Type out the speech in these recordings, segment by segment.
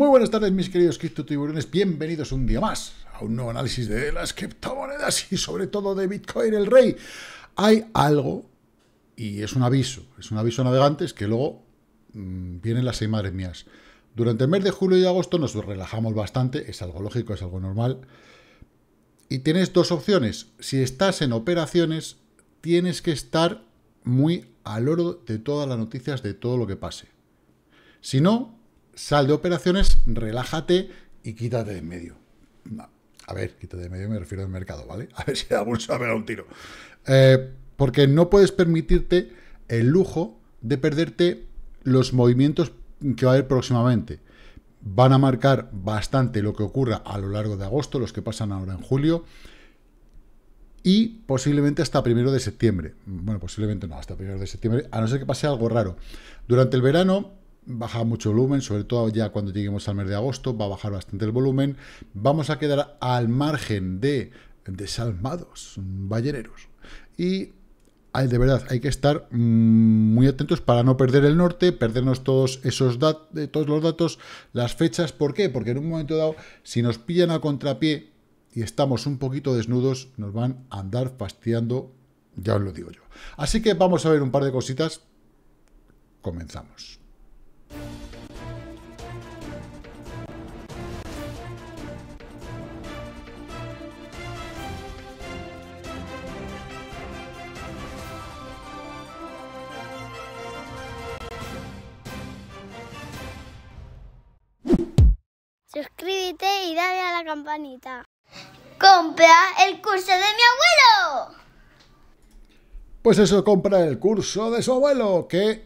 Muy buenas tardes mis queridos tiburones. bienvenidos un día más a un nuevo análisis de las criptomonedas y sobre todo de Bitcoin el rey. Hay algo, y es un aviso, es un aviso a navegantes que luego mm, vienen las seis madres mías. Durante el mes de julio y agosto nos relajamos bastante, es algo lógico, es algo normal. Y tienes dos opciones. Si estás en operaciones, tienes que estar muy al oro de todas las noticias de todo lo que pase. Si no, sal de operaciones, relájate y quítate de en medio. A ver, quítate de en medio, me refiero al mercado, ¿vale? A ver si se a ver a un tiro. Eh, porque no puedes permitirte el lujo de perderte los movimientos que va a haber próximamente. Van a marcar bastante lo que ocurra a lo largo de agosto, los que pasan ahora en julio y posiblemente hasta primero de septiembre. Bueno, posiblemente no, hasta primero de septiembre, a no ser que pase algo raro. Durante el verano baja mucho volumen, sobre todo ya cuando lleguemos al mes de agosto, va a bajar bastante el volumen. Vamos a quedar al margen de desalmados, balleneros. Y hay, de verdad, hay que estar mm, muy atentos para no perder el norte, perdernos todos esos eh, todos los datos, las fechas. ¿Por qué? Porque en un momento dado, si nos pillan a contrapié y estamos un poquito desnudos, nos van a andar fastidiando, ya os lo digo yo. Así que vamos a ver un par de cositas. Comenzamos. campanita. ¡Compra el curso de mi abuelo! Pues eso, compra el curso de su abuelo, que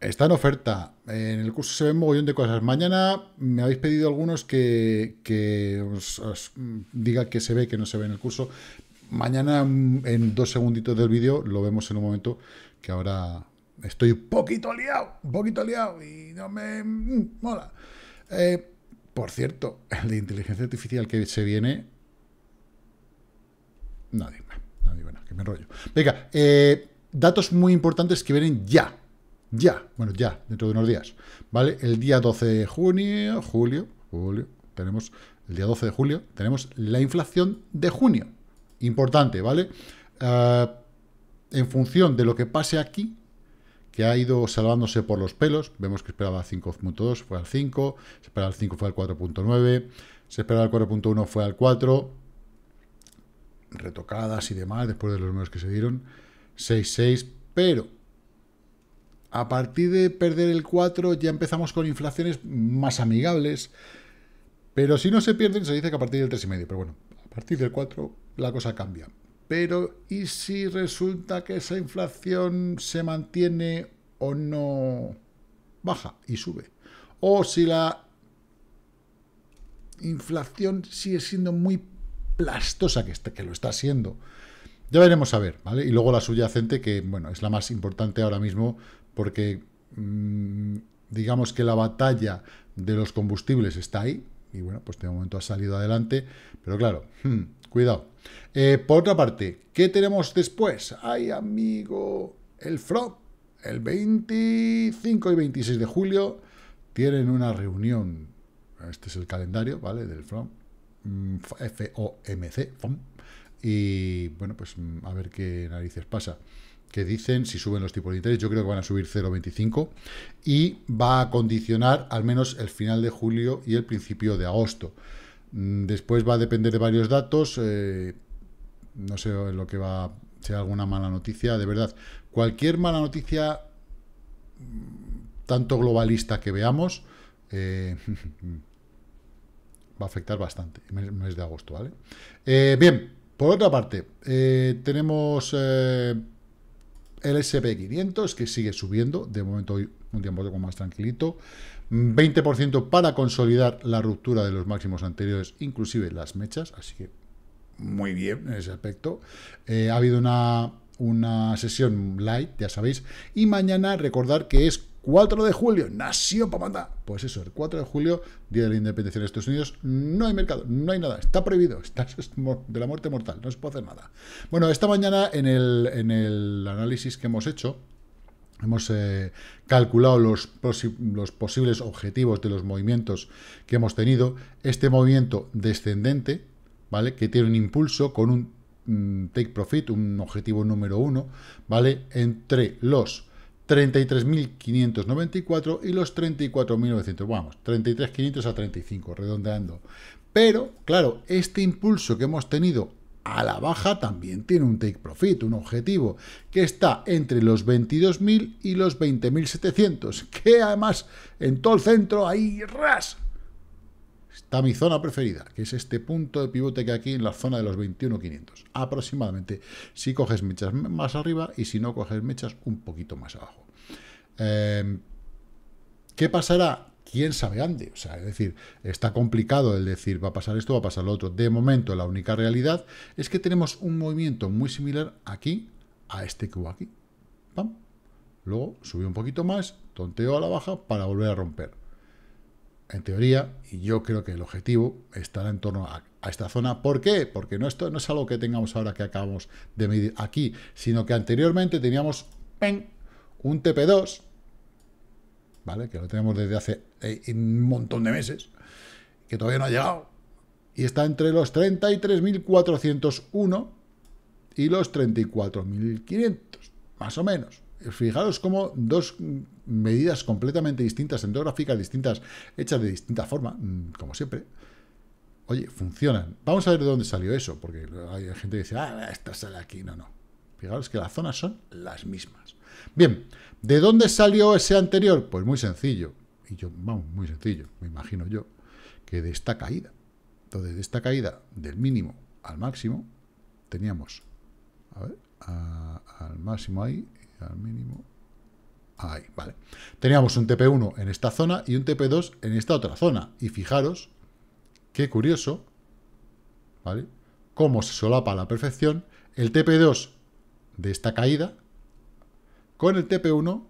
está en oferta. En el curso se ven mogollón de cosas. Mañana me habéis pedido algunos que, os, diga que se ve, que no se ve en el curso. Mañana, en dos segunditos del vídeo, lo vemos en un momento que ahora estoy un poquito liado, un poquito liado y no me mm, mola. Eh, por cierto, el de inteligencia artificial que se viene... Nadie, más, que me enrollo. Venga, eh, datos muy importantes que vienen ya. Ya, bueno, ya, dentro de unos días. ¿Vale? El día 12 de junio, julio, julio, tenemos el día 12 de julio, tenemos la inflación de junio. Importante, ¿vale? Ah, en función de lo que pase aquí, que ha ido salvándose por los pelos. Vemos que esperaba 5.2, fue al 5, se esperaba al 5, fue al 4.9, se esperaba al 4.1, fue al 4, retocadas y demás, después de los números que se dieron, 6.6, pero a partir de perder el 4 ya empezamos con inflaciones más amigables, pero si no se pierden se dice que a partir del 3,5, pero bueno, a partir del 4 la cosa cambia. Pero ¿y si resulta que esa inflación se mantiene o no baja y sube? O si la inflación sigue siendo muy plastosa, que, lo está siendo. Ya veremos a ver, ¿vale? Y luego la subyacente, que bueno, es la más importante ahora mismo, porque mm, digamos que la batalla de los combustibles está ahí, y bueno, pues de momento ha salido adelante, pero claro, hmm, cuidado. Eh, por otra parte, ¿qué tenemos después? Ay, amigo, el From, el 25 y 26 de julio, tienen una reunión, este es el calendario, ¿vale? Del FROM, mm, FOMC, y bueno, pues mm, a ver qué narices pasa. Que dicen si suben los tipos de interés, yo creo que van a subir 0,25 y va a condicionar al menos el final de julio y el principio de agosto. Mm, después va a depender de varios datos. Eh, no sé lo que va a ser alguna mala noticia, de verdad. Cualquier mala noticia, mm, tanto globalista que veamos, eh, va a afectar bastante el mes de agosto, ¿vale? Eh, bien, por otra parte, eh, tenemos eh, el SP500 que sigue subiendo. De momento hoy un tiempo poco más tranquilito. 20% para consolidar la ruptura de los máximos anteriores, inclusive las mechas. Así que muy bien en ese aspecto. Eh, ha habido una, una sesión light, ya sabéis. Y mañana recordar que es 4 de julio, nació Papanda. Pues eso, el 4 de julio, Día de la Independencia de Estados Unidos, no hay mercado, no hay nada, está prohibido, está de la muerte mortal, no se puede hacer nada. Bueno, esta mañana en el, en el análisis que hemos hecho, hemos eh, calculado los, los posibles objetivos de los movimientos que hemos tenido. Este movimiento descendente, ¿vale? Que tiene un impulso con un mm, take profit, un objetivo número uno, ¿vale? Entre los 33.594 y los 34.900, vamos, 33.500 a 35, redondeando. Pero, claro, este impulso que hemos tenido a la baja también tiene un take profit, un objetivo, que está entre los 22.000 y los 20.700, que además en todo el centro hay ras ...está mi zona preferida, que es este punto de pivote que aquí en la zona de los 21.500, aproximadamente, si coges mechas más arriba y si no coges mechas un poquito más abajo. Em, ¿Qué pasará? ¿Quién sabe dónde O sea, es decir, está complicado el decir va a pasar esto, va a pasar lo otro. De momento, la única realidad es que tenemos un movimiento muy similar aquí a este que hubo aquí. ¡Pam! Luego subió un poquito más, tonteo a la baja para volver a romper en teoría, y yo creo que el objetivo estará en torno a, esta zona. ¿Por qué? Porque no, esto no es algo que tengamos ahora que acabamos de medir aquí, sino que anteriormente teníamos un TP2, ¿vale? Que lo tenemos desde hace eh, un montón de meses, que todavía no ha llegado, y está entre los 33.401 y los 34.500, más o menos. Fijaros como dos medidas completamente distintas, en dos gráficas distintas, hechas de distinta forma, mm, como siempre, oye, funcionan. Vamos a ver de dónde salió eso, porque hay gente que dice, ah, esta sale aquí, no, no. Fijaros que las zonas son las mismas. Bien, ¿de dónde salió ese anterior? Pues muy sencillo, y yo, vamos, muy sencillo, me imagino yo, que de esta caída. Entonces, de esta caída del mínimo al máximo, teníamos, a ver, al máximo ahí, al mínimo. Ahí, vale. Teníamos un TP1 en esta zona y un TP2 en esta otra zona. Y fijaros, qué curioso, ¿vale? Cómo se solapa a la perfección el TP2 de esta caída con el TP1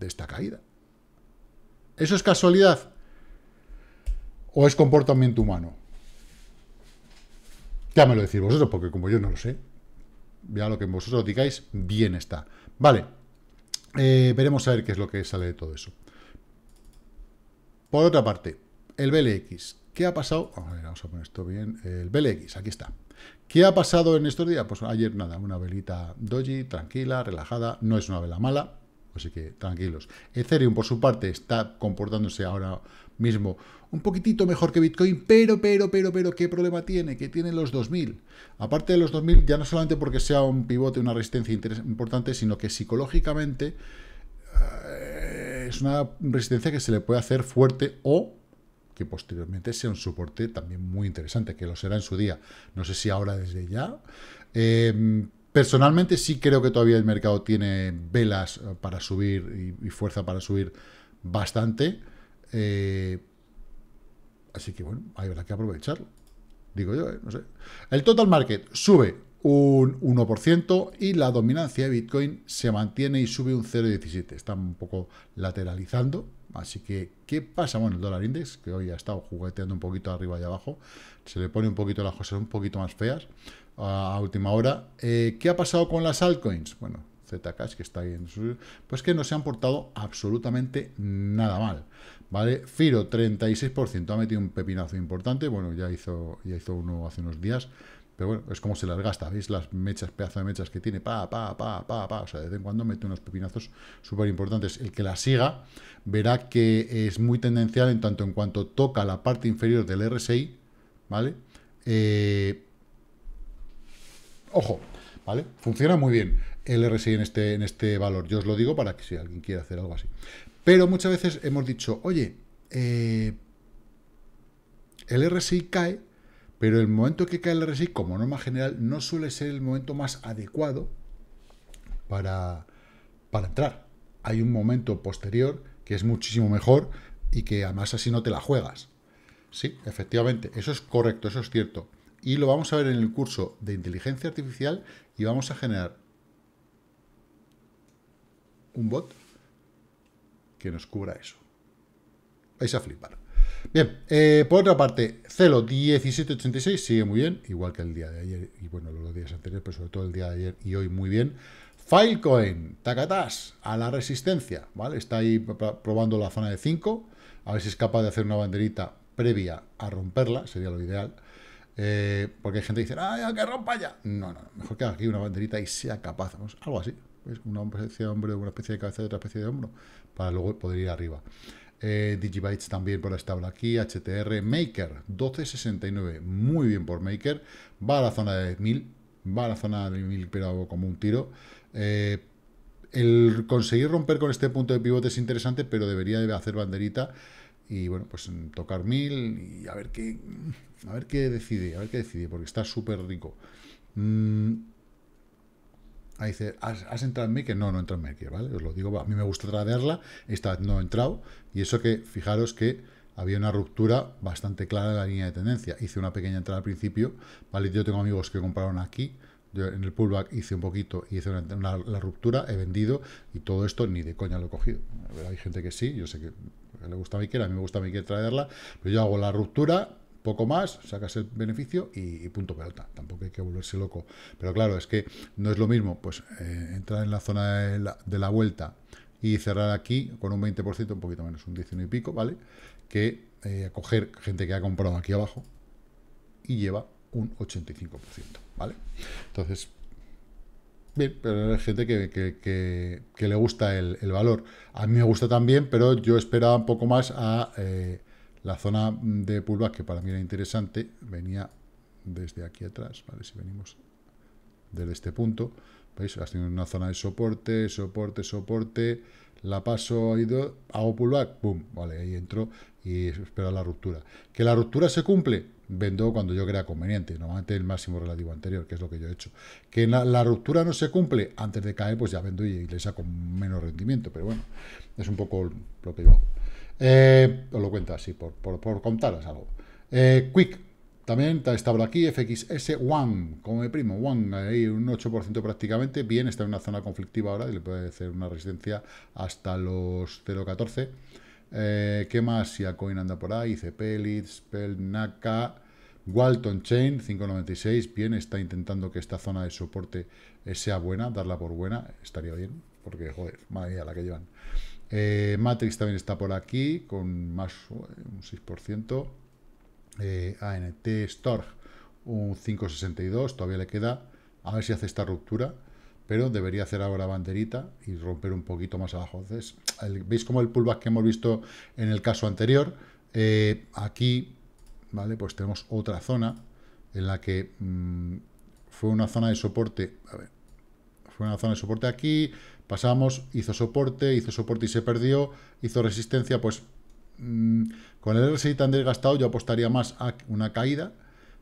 de esta caída. ¿Eso es casualidad? ¿O es comportamiento humano? Ya me lo decís vosotros, porque como yo no lo sé ya lo que vosotros digáis, bien está. Vale, eh, veremos a ver qué es lo que sale de todo eso. Por otra parte, el BLX. ¿Qué ha pasado? vamos a poner esto bien. El BLX, aquí está. ¿Qué ha pasado en estos días? Pues ayer nada, una velita doji, tranquila, relajada, no es una vela mala, así que tranquilos. Ethereum, por su parte, está comportándose ahora mismo un poquitito mejor que Bitcoin, pero, pero, pero, pero, ¿qué problema tiene? Que tiene los 2000. Aparte de los 2000, ya no solamente porque sea un pivote, una resistencia importante, sino que psicológicamente eh, es una resistencia que se le puede hacer fuerte o que posteriormente sea un soporte también muy interesante, que lo será en su día. No sé si ahora desde ya. Em, personalmente sí creo que todavía el mercado tiene velas eh, para subir y, fuerza para subir bastante. Eh, Así que bueno, hay habrá que aprovecharlo. Digo yo, ¿eh? no sé. El total market sube un 1% y la dominancia de Bitcoin se mantiene y sube un 0,17. Está un poco lateralizando. Así que, ¿qué pasa? Bueno, el dólar index, que hoy ha estado jugueteando un poquito arriba y abajo, se le pone un poquito las cosas un poquito más feas a última hora. Eh, ¿Qué ha pasado con las altcoins? Bueno, Zcash, que está ahí Pues que no se han portado absolutamente nada mal. ¿vale? Firo, 36%, ha metido un pepinazo importante, bueno, ya hizo, ya hizo uno hace unos días, pero bueno, es como se las gasta, ¿veis? Las mechas, pedazo de mechas que tiene, pa, pa, pa, pa, pa, o sea, de vez en cuando mete unos pepinazos súper importantes. El que la siga verá que es muy tendencial en tanto en cuanto toca la parte inferior del RSI, ¿vale? Eh, ojo, ¿vale? Funciona muy bien el RSI en este, en este valor, yo os lo digo para que si alguien quiere hacer algo así. Pero muchas veces hemos dicho, oye, eh, el RSI cae, pero el momento que cae el RSI, como norma general, no suele ser el momento más adecuado para, para entrar. Hay un momento posterior que es muchísimo mejor y que además así no te la juegas. Sí, efectivamente, eso es correcto, eso es cierto. Y lo vamos a ver en el curso de inteligencia artificial y vamos a generar un bot que nos cubra eso. Vais a flipar. Bien, eh, por otra parte, Celo 1786 sigue muy bien, igual que el día de ayer y bueno, los días anteriores, pero sobre todo el día de ayer y hoy muy bien. Filecoin, tacatás, a la resistencia, ¿vale? Está ahí probando la zona de 5, a ver si es capaz de hacer una banderita previa a romperla, sería lo ideal. Eh, porque hay gente que dice, ay, que rompa ya! No, no, mejor que haga aquí una banderita y sea capaz, algo así, es pues, una especie de hombre, una especie de cabeza de otra especie de hombro, para luego poder ir arriba. Eh, Digibytes también por la tabla aquí, HTR, Maker, 1269, muy bien por Maker, va a la zona de 1000, va a la zona de 1000 pero como un tiro. Eh, el conseguir romper con este punto de pivote es interesante, pero debería hacer banderita y bueno, pues tocar 1000 y a ver qué, a ver qué decide, a ver qué decide, porque está súper rico. Mm, Ahí dice, ¿has, entrado en Maker? No, no entra en Maker, ¿vale? Os lo digo, a mí me gusta traerla esta no entrado, y eso que, fijaros que había una ruptura bastante clara de la línea de tendencia. Hice una pequeña entrada al principio, ¿vale? Yo tengo amigos que compraron aquí, yo en el pullback hice un poquito, hice una, la ruptura, he vendido, y todo esto ni de coña lo he cogido. Hay gente que sí, yo sé que le gusta Maker, a mí me gusta Maker traerla, pero yo hago la ruptura, poco más, sacas el beneficio y, punto pelota. Tampoco hay que volverse loco. Pero claro, es que no es lo mismo pues eh, entrar en la zona de la, vuelta y cerrar aquí con un 20%, un poquito menos, un 19 y pico, ¿vale? Que eh, coger gente que ha comprado aquí abajo y lleva un 85%, ¿vale? Entonces, Bien, pero hay gente que, le gusta el, valor. A mí me gusta también, pero yo esperaba un poco más a eh, la zona mm, de pullback, que para mí era interesante, venía desde aquí atrás, ¿vale? Si venimos desde este punto, ¿veis? Has tenido una zona de soporte, soporte, soporte, la paso, ido, hago pullback, boom Vale, ahí entro y espero la ruptura. ¿Que la ruptura se cumple? Vendo cuando yo crea conveniente, normalmente el máximo relativo anterior, que es lo que yo he hecho. ¿Que la, ruptura no se cumple? Antes de caer, pues ya vendo y, y le saco menos rendimiento, pero bueno, es un poco lo que yo hago. Eh, os lo cuento así, por, por, contaros algo. Eh, Quick, también está por aquí, FXS One, como mi primo, One, ahí un 8% prácticamente, bien, está en una zona conflictiva ahora, y le puede hacer una resistencia hasta los 0.14. Eh, ¿Qué más? Si a Coin anda por ahí, Cepelit, Pelnaka Naka, Walton Chain 596, bien, está intentando que esta zona de soporte eh, sea buena, darla por buena, estaría bien, porque joder, madre mía la que llevan. Eh, Matrix también está por aquí, con más un 6%. ANT Store un 5,62, todavía le queda, a ver si hace esta ruptura, pero debería hacer ahora banderita y romper un poquito más abajo. Entonces, ¿veis como el pullback que hemos visto en el caso anterior? Eh, aquí ¿vale? Pues tenemos otra zona en la que mm, fue una zona de soporte, a ver, fue una zona de soporte aquí, pasamos, hizo soporte, hizo soporte y se perdió, hizo resistencia, pues mm, con el RSI tan desgastado yo apostaría más a una caída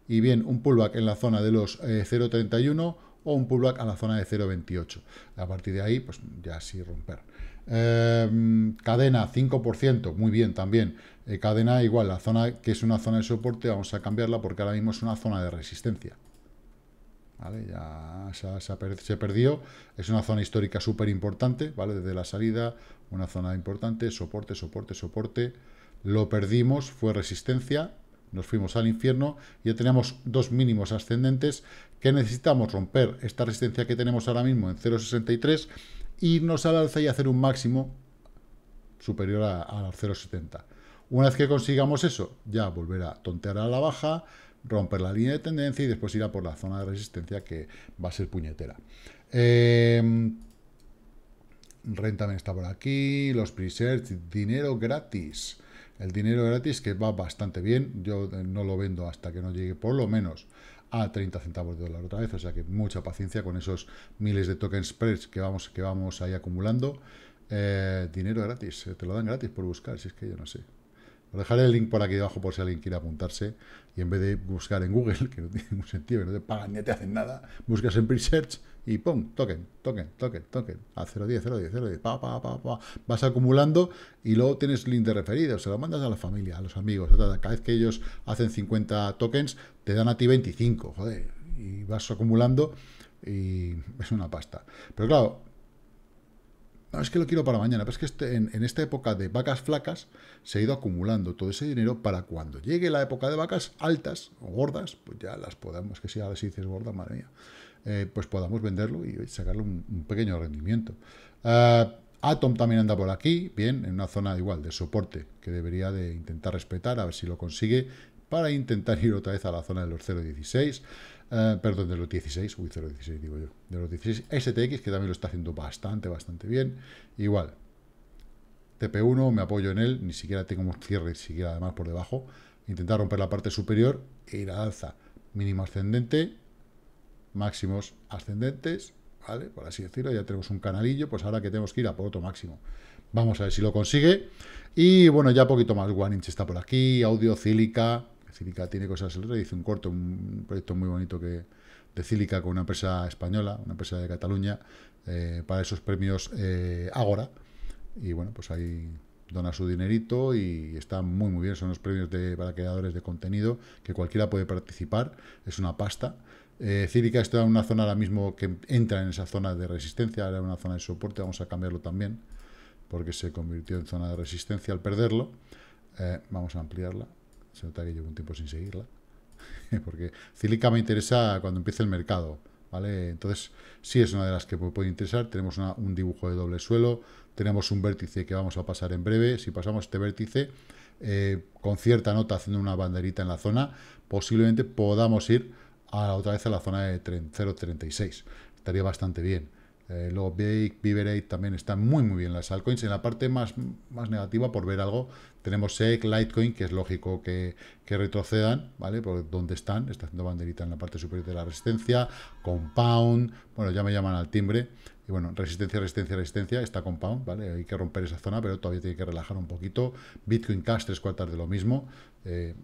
y bien un pullback en la zona de los 0.31 eh, o un pullback a la zona de 0.28. A partir de ahí, pues ya sí romper. Eh, mm, cadena 5%, muy bien también. Eh, cadena igual, la zona que es una zona de soporte vamos a cambiarla porque ahora mismo es una zona de resistencia. Ya se, perdió, es una zona histórica súper importante, ¿vale? Desde la salida, una zona importante, soporte, soporte, soporte. Lo perdimos, fue resistencia, nos fuimos al infierno, ya tenemos dos mínimos ascendentes que necesitamos romper esta resistencia que tenemos ahora mismo en 0.63, irnos al alza y hacer un máximo superior al a 0.70. Una vez que consigamos eso, ya volver a tontear a la baja, romper la línea de tendencia y después irá por la zona de resistencia que va a ser puñetera. Em, renta también está por aquí, los presets, dinero gratis. El dinero gratis que va bastante bien, yo eh, no lo vendo hasta que no llegue por lo menos a 30 centavos de dólar otra vez, o sea que mucha paciencia con esos miles de tokens spreads que vamos, que vamos ahí acumulando. Eh, dinero gratis, eh, te lo dan gratis por buscar, si es que yo no sé. Os dejaré el link por aquí debajo por si alguien quiere apuntarse. Y en vez de buscar en Google, que no tiene ningún sentido, que no te pagan ni te hacen nada, buscas en Presearch y ¡pum! Token, token, token, token. A 0.10, 0.10, 0.10. Pa, pa, pa, pa. Vas acumulando y luego tienes link de referido. Se lo mandas a la familia, a los amigos. Cada vez que ellos hacen 50 tokens, te dan a ti 25. Joder. Y vas acumulando y es una pasta. Pero claro, no, ah, es que lo quiero para mañana, pero es que este, en, esta época de vacas flacas se ha ido acumulando todo ese dinero para cuando llegue la época de vacas altas o gordas, pues ya las podamos, que si ahora sí dices gorda, madre mía, eh, pues podamos venderlo y sacarle un, pequeño rendimiento. Ah, Atom también anda por aquí, bien, en una zona igual de soporte que debería de intentar respetar, a ver si lo consigue, para intentar ir otra vez a la zona de los 0.16. Eh, perdón, de los 16, uy, 0.16 digo yo, de los 16 STX, que también lo está haciendo bastante, bastante bien, igual, TP1, me apoyo en él, ni siquiera tengo un cierre, ni siquiera además por debajo, intentar romper la parte superior e ir a alza, mínimo ascendente, máximos ascendentes, ¿vale? Por así decirlo, ya tenemos un canalillo, pues ahora que tenemos que ir a por otro máximo. Vamos a ver si lo consigue. Y bueno, ya poquito más, One Inch está por aquí, Audio, Cílica, Cílica tiene cosas el otro, hice un corto, un proyecto muy bonito que de Cílica con una empresa española, una empresa de Cataluña, eh, para esos premios agora eh, y bueno, pues ahí dona su dinerito y está muy muy bien. Son los premios de, para creadores de contenido que cualquiera puede participar. Es una pasta. Eh, Cílica está en una zona ahora mismo que entra en esa zona de resistencia, era una zona de soporte, vamos a cambiarlo también, porque se convirtió en zona de resistencia al perderlo. vamos a ampliarla. Se nota que llevo un tiempo sin seguirla. Porque Cílica me interesa cuando empiece el mercado. ¿Vale? Entonces, sí es una de las que puede interesar. Tenemos un dibujo de doble suelo, tenemos un vértice que vamos a pasar en breve. Si pasamos este vértice, eh, con cierta nota, haciendo una banderita en la zona, posiblemente podamos ir a, otra vez a la zona de 0.36. Estaría bastante bien. Eh, luego Bake, también están muy muy bien las altcoins. En la parte más, más negativa, por ver algo, tenemos SEC, Litecoin, que es lógico que, retrocedan, ¿vale? Por ¿dónde están, está haciendo banderita en la parte superior de la resistencia, Compound, bueno, ya me llaman al timbre. Y bueno, resistencia, resistencia, resistencia, está Compound, ¿vale? Hay que romper esa zona, pero todavía tiene que relajar un poquito. Bitcoin Cash, tres cuartas de lo mismo. Eh,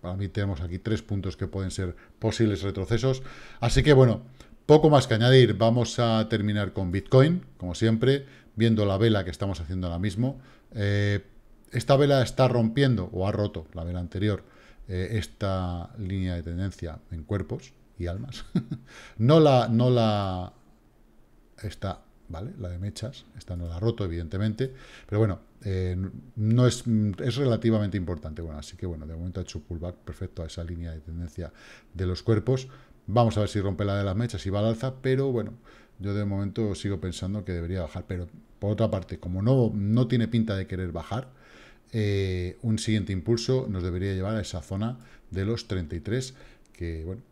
para mí tenemos aquí tres puntos que pueden ser posibles retrocesos. Así que bueno, poco más que añadir, vamos a terminar con Bitcoin, como siempre, viendo la vela que estamos haciendo ahora mismo. Eh, esta vela está rompiendo, o ha roto, la vela anterior, eh, esta línea de tendencia en cuerpos y almas. no la, no la, está ¿vale? La de mechas, esta no la ha roto, evidentemente, pero bueno, eh, no es, es relativamente importante. Bueno, así que bueno, de momento ha hecho pullback perfecto a esa línea de tendencia de los cuerpos. Vamos a ver si rompe la de las mechas y va al alza, pero bueno, yo de momento sigo pensando que debería bajar. Pero por otra parte, como no, no tiene pinta de querer bajar, eh, un siguiente impulso nos debería llevar a esa zona de los 33, que bueno,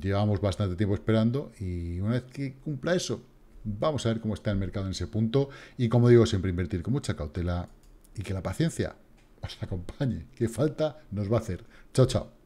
llevamos bastante tiempo esperando y una vez que cumpla eso, vamos a ver cómo está el mercado en ese punto y como digo, siempre invertir con mucha cautela y que la paciencia os acompañe, qué falta nos va a hacer. Chao, chao.